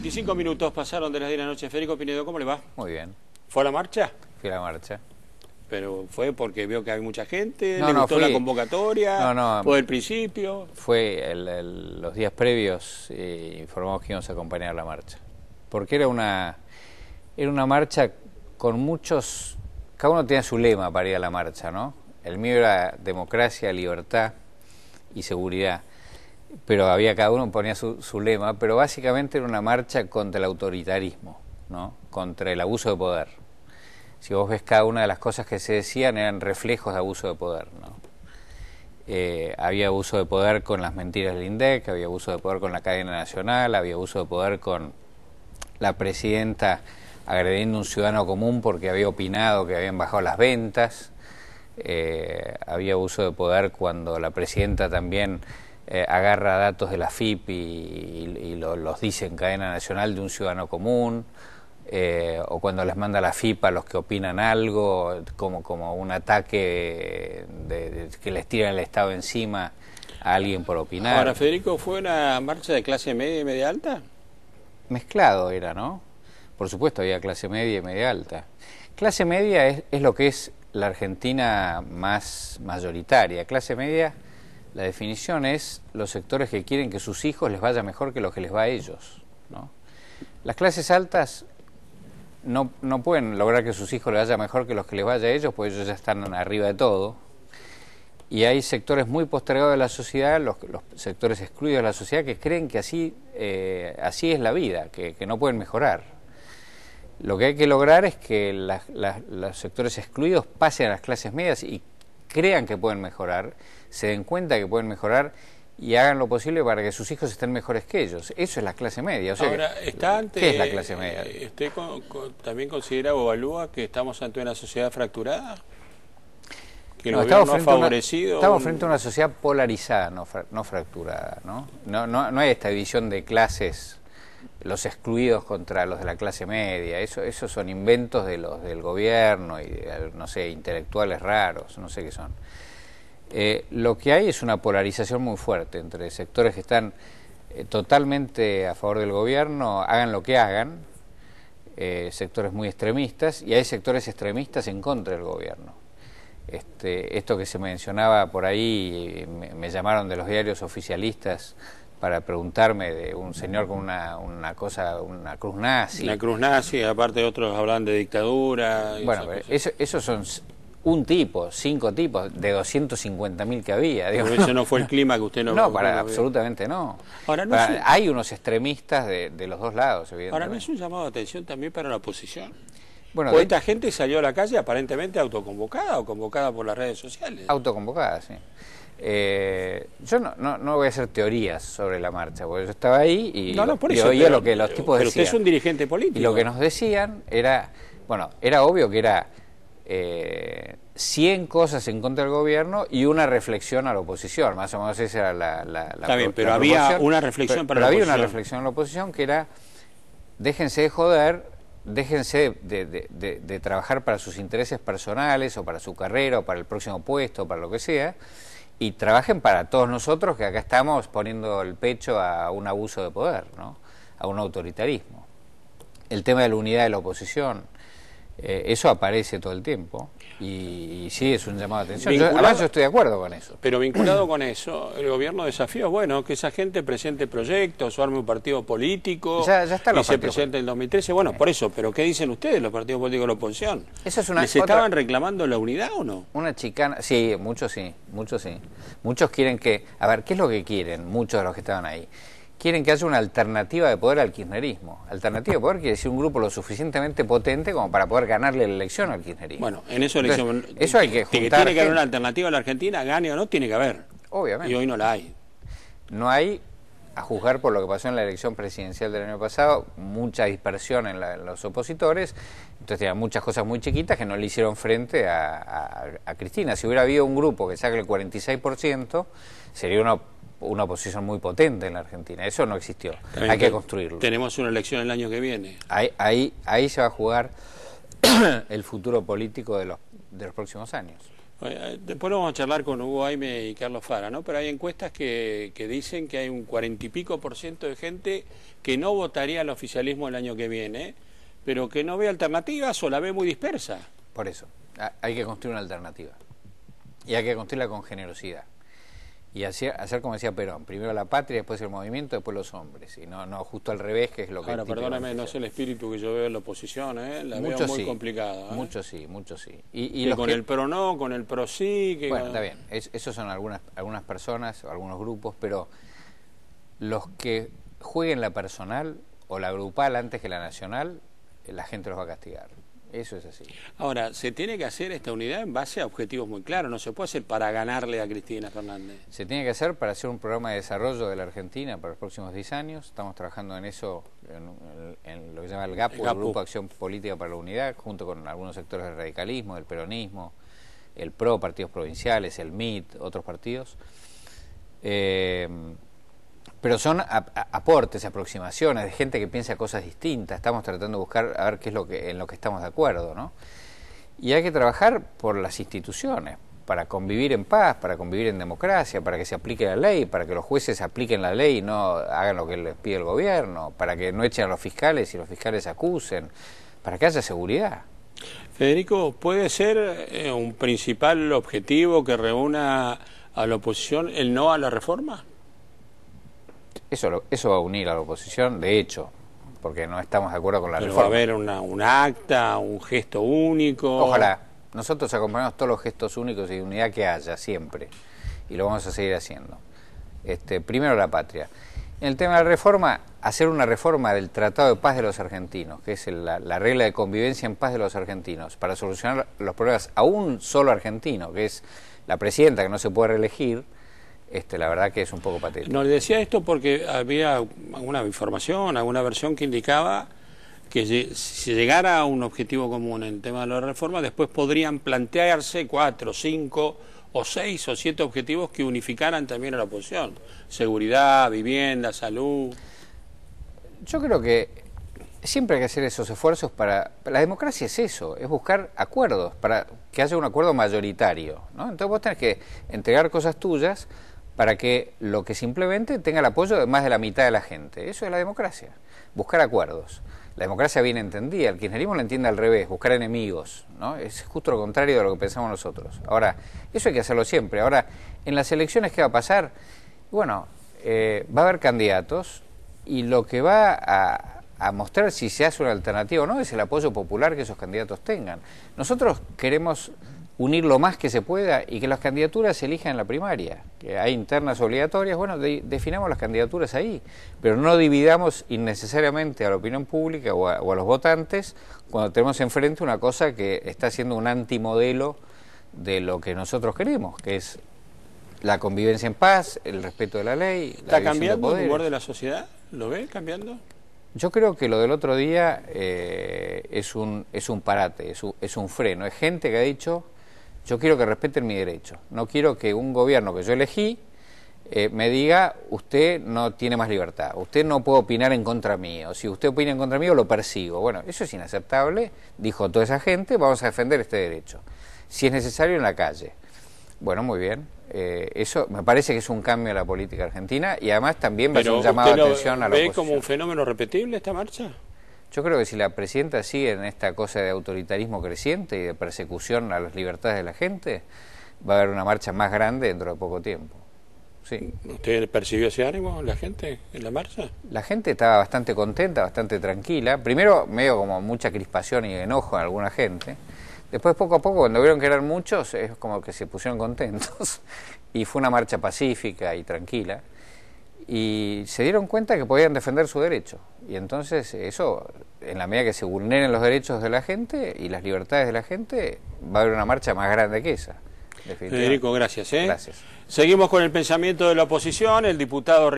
25 minutos pasaron de las 10 de la noche. Federico Pinedo, ¿cómo le va? Muy bien. ¿Fue a la marcha? Fui a la marcha. ¿Pero fue porque vio que había mucha gente? No, no, gustó la convocatoria? ¿Fue el principio? Fue el, los días previos eh, informamos que íbamos a acompañar la marcha. Porque era una, era una marcha con muchos... Cada uno tenía su lema para ir a la marcha, ¿no? El mío era democracia, libertad y seguridad pero había cada uno ponía su, su, lema, pero básicamente era una marcha contra el autoritarismo, ¿no? contra el abuso de poder. Si vos ves cada una de las cosas que se decían eran reflejos de abuso de poder. ¿no? Eh, había abuso de poder con las mentiras del INDEC, había abuso de poder con la cadena nacional, había abuso de poder con la presidenta agrediendo a un ciudadano común porque había opinado que habían bajado las ventas, eh, había abuso de poder cuando la presidenta también eh, agarra datos de la FIP y, los dice en cadena nacional de un ciudadano común, eh, o cuando les manda la FIP a los que opinan algo, como, como un ataque de, que les tira el Estado encima a alguien por opinar. Ahora, Federico, ¿fue una marcha de clase media y media alta? Mezclado era, ¿no? Por supuesto, había clase media y media alta. Clase media es, es lo que es la Argentina más mayoritaria. Clase media la definición es los sectores que quieren que sus hijos les vaya mejor que los que les va a ellos. Las clases altas no, pueden lograr que sus hijos les vaya mejor que los que les vaya a ellos, porque ellos ya están arriba de todo. Y hay sectores muy postergados de la sociedad, los, sectores excluidos de la sociedad, que creen que así, eh, así es la vida, que, no pueden mejorar. Lo que hay que lograr es que los sectores excluidos pasen a las clases medias y crean que pueden mejorar, se den cuenta que pueden mejorar y hagan lo posible para que sus hijos estén mejores que ellos. Eso es la clase media. ¿qué es la clase media? Eh, ¿Usted también considera o evalúa que estamos ante una sociedad fracturada? Que no, estamos, frente favorecido estamos frente a una sociedad polarizada, no, fracturada. ¿no? No, no, no hay esta división de clases los excluidos contra los de la clase media, eso, esos son inventos de los del gobierno y no sé, intelectuales raros, no sé qué son. Eh, lo que hay es una polarización muy fuerte entre sectores que están eh, totalmente a favor del gobierno, hagan lo que hagan, eh, sectores muy extremistas, y hay sectores extremistas en contra del gobierno. Este, esto que se mencionaba por ahí, me llamaron de los diarios oficialistas para preguntarme de un señor con una, una cosa, una cruz nazi. Una cruz nazi, aparte otros hablan de dictadura. bueno, pero esos son un tipo, cinco tipos, de 250.000 que había. eso no fue el clima que usted no... No, para, absolutamente no. Ahora Hay unos extremistas de, los dos lados, evidentemente. Ahora no es un llamado de atención también para la oposición. Bueno, esta gente salió a la calle aparentemente autoconvocada o convocada por las redes sociales. Autoconvocada, sí. Eh, yo no, no, voy a hacer teorías sobre la marcha, porque yo estaba ahí y, oía lo que los tipos pero es un dirigente político. lo que nos decían era, bueno, era obvio que era eh, 100 cosas en contra del gobierno y una reflexión a la oposición, más o menos esa era la... Está bien, pero había una reflexión pero, para pero había una reflexión a la oposición que era, déjense de joder, déjense de trabajar para sus intereses personales o para su carrera o para el próximo puesto o para lo que sea y trabajen para todos nosotros que acá estamos poniendo el pecho a un abuso de poder, ¿no? a un autoritarismo. El tema de la unidad de la oposición, eh, eso aparece todo el tiempo y, sí es un llamado de atención. además yo estoy de acuerdo con eso. Pero vinculado con eso, el gobierno desafío bueno que esa gente presente proyectos o arme un partido político ya, y se presente en 2013. Bueno, por eso, pero ¿qué dicen ustedes los partidos políticos de la oposición? Eso es una, estaban reclamando la unidad o no? Una chicana, sí, muchos sí, muchos sí. Muchos quieren que, a ver, ¿qué es lo que quieren muchos de los que estaban ahí? quieren que haya una alternativa de poder al kirchnerismo. Alternativa de poder quiere decir un grupo lo suficientemente potente como para poder ganarle la elección al kirchnerismo. Bueno, en eso eso hay que juntar. tiene que haber una alternativa a la Argentina, gane o no, tiene que haber. Obviamente. Y hoy no la hay. No hay, a juzgar por lo que pasó en la elección presidencial del año pasado, mucha dispersión en, los opositores. Entonces, tenía muchas cosas muy chiquitas que no le hicieron frente a, a Cristina. Si hubiera habido un grupo que saque el 46%, sería una una oposición muy potente en la Argentina. Eso no existió. hay que construirlo. Tenemos una elección el año que viene. Ahí, ahí, se va a jugar el futuro político de los, de los próximos años. Eh, después vamos a charlar con Hugo Aime y Carlos Fara, ¿no? Pero hay encuestas que, que dicen que hay un cuarenta y pico por ciento de gente que no votaría al oficialismo el año que viene, ¿eh? pero que no ve alternativas o la ve muy dispersa. Por eso, hay que construir una alternativa. Y hay que construirla con generosidad y hacer, hacer como decía Perón, primero la patria, después el movimiento, después los hombres, y no, no justo al revés, que es lo que... Ahora, perdóname, no es el espíritu que yo veo en la oposición, ¿eh? la mucho veo muy complicada. ¿eh? Mucho sí, mucho sí. Y, con el pro no, con el pro sí... Que... Bueno, está bien, esos son algunas, algunas personas, algunos grupos, pero los que jueguen la personal o la grupal antes que la nacional, la gente los va a castigar. Eso es así. Ahora, se tiene que hacer esta unidad en base a objetivos muy claros, no se puede hacer para ganarle a Cristina Fernández. Se tiene que hacer para hacer un programa de desarrollo de la Argentina para los próximos 10 años, estamos trabajando en eso, en, lo que se llama el GAP, el, Grupo Acción Política para la Unidad, junto con algunos sectores del radicalismo, del peronismo, el PRO, partidos provinciales, el MIT, otros partidos. Eh, pero son aportes, aproximaciones de gente que piensa cosas distintas. Estamos tratando de buscar a ver qué es lo que en lo que estamos de acuerdo, ¿no? Y hay que trabajar por las instituciones, para convivir en paz, para convivir en democracia, para que se aplique la ley, para que los jueces apliquen la ley y no hagan lo que les pide el gobierno, para que no echen a los fiscales y los fiscales acusen, para que haya seguridad. Federico, ¿puede ser eh, un principal objetivo que reúna a la oposición el no a la reforma? Eso, eso va a unir a la oposición, de hecho, porque no estamos de acuerdo con la Pero reforma. va a haber un acta, un gesto único. Ojalá. Nosotros acompañamos todos los gestos únicos y de unidad que haya, siempre. Y lo vamos a seguir haciendo. Este, primero la patria. En el tema de la reforma, hacer una reforma del Tratado de Paz de los Argentinos, que es la, la, regla de convivencia en paz de los argentinos, para solucionar los problemas a un solo argentino, que es la presidenta que no se puede reelegir, este, la verdad que es un poco patético. No, le decía esto porque había alguna información, alguna versión que indicaba que si llegara a un objetivo común en el tema de la reforma, después podrían plantearse cuatro, cinco o seis o siete objetivos que unificaran también a la oposición. Seguridad, vivienda, salud. Yo creo que siempre hay que hacer esos esfuerzos para... La democracia es eso, es buscar acuerdos, para que haya un acuerdo mayoritario. ¿no? Entonces vos tenés que entregar cosas tuyas para que lo que simplemente tenga el apoyo de más de la mitad de la gente. Eso es la democracia, buscar acuerdos. La democracia bien entendida, el kirchnerismo la entiende al revés, buscar enemigos, ¿no? Es justo lo contrario de lo que pensamos nosotros. Ahora, eso hay que hacerlo siempre. Ahora, en las elecciones, ¿qué va a pasar? Bueno, eh, va a haber candidatos y lo que va a, a mostrar si se hace una alternativa o no es el apoyo popular que esos candidatos tengan. Nosotros queremos unir lo más que se pueda y que las candidaturas se elijan en la primaria. Que hay internas obligatorias, bueno, definamos las candidaturas ahí, pero no dividamos innecesariamente a la opinión pública o a, los votantes cuando tenemos enfrente una cosa que está siendo un antimodelo de lo que nosotros queremos, que es la convivencia en paz, el respeto de la ley. ¿Está cambiando el lugar de la sociedad? ¿Lo ve cambiando? Yo creo que lo del otro día eh, es, un, es un parate, es un, es un freno. Es gente que ha dicho, yo quiero que respeten mi derecho. No quiero que un gobierno que yo elegí eh, me diga, usted no tiene más libertad, usted no puede opinar en contra mío, si usted opina en contra mío lo persigo. Bueno, eso es inaceptable, dijo toda esa gente, vamos a defender este derecho, si es necesario en la calle. Bueno, muy bien, eh, eso me parece que es un cambio en la política argentina y además también va a ser llamado atención a la ¿Ve como un fenómeno repetible esta marcha? Yo creo que si la presidenta sigue en esta cosa de autoritarismo creciente y de persecución a las libertades de la gente, va a haber una marcha más grande dentro de poco tiempo. Sí. ¿Usted percibió ese ánimo, la gente, en la marcha? La gente estaba bastante contenta, bastante tranquila. Primero, medio como mucha crispación y enojo en alguna gente. Después, poco a poco, cuando vieron que eran muchos, es como que se pusieron contentos. Y fue una marcha pacífica y tranquila y se dieron cuenta que podían defender su derecho. Y entonces eso, en la medida que se vulneren los derechos de la gente y las libertades de la gente, va a haber una marcha más grande que esa. Federico, gracias, ¿eh? gracias. Seguimos con el pensamiento de la oposición. El diputado